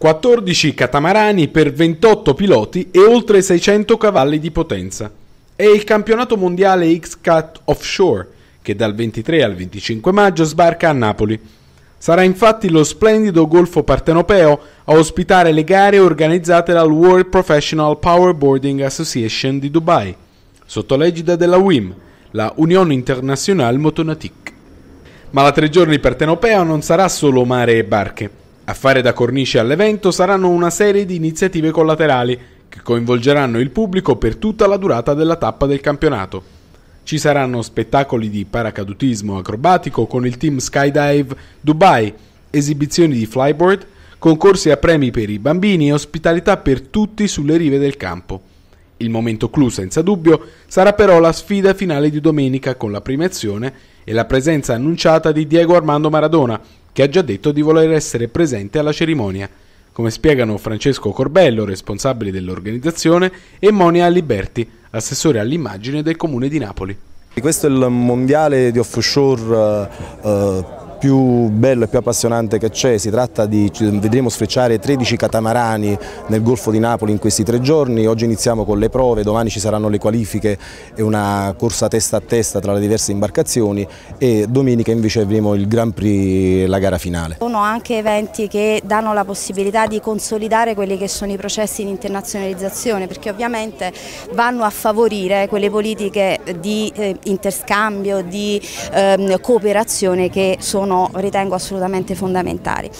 14 catamarani per 28 piloti e oltre 600 cavalli di potenza. È il campionato mondiale X-Cat Offshore che dal 23 al 25 maggio sbarca a Napoli. Sarà infatti lo splendido Golfo Partenopeo a ospitare le gare organizzate dal World Professional Powerboarding Association di Dubai, sotto l'egida della WIM, la Union Internationale Motonautique. Ma la tre giorni Partenopeo non sarà solo mare e barche. A fare da cornice all'evento saranno una serie di iniziative collaterali che coinvolgeranno il pubblico per tutta la durata della tappa del campionato. Ci saranno spettacoli di paracadutismo acrobatico con il team Skydive Dubai, esibizioni di flyboard, concorsi a premi per i bambini e ospitalità per tutti sulle rive del campo. Il momento clou senza dubbio sarà però la sfida finale di domenica con la premiazione e la presenza annunciata di Diego Armando Maradona, che ha già detto di voler essere presente alla cerimonia. Come spiegano Francesco Corbello, responsabile dell'organizzazione, e Monia Liberti, assessore all'immagine del comune di Napoli. Questo è il mondiale di offshore eh, eh più bello e più appassionante che c'è, si tratta di, vedremo sfrecciare 13 catamarani nel Golfo di Napoli in questi tre giorni, oggi iniziamo con le prove, domani ci saranno le qualifiche e una corsa testa a testa tra le diverse imbarcazioni e domenica invece avremo il Grand Prix, la gara finale. Sono anche eventi che danno la possibilità di consolidare quelli che sono i processi di internazionalizzazione perché ovviamente vanno a favorire quelle politiche di eh, interscambio, di eh, cooperazione che sono sono ritengo assolutamente fondamentali.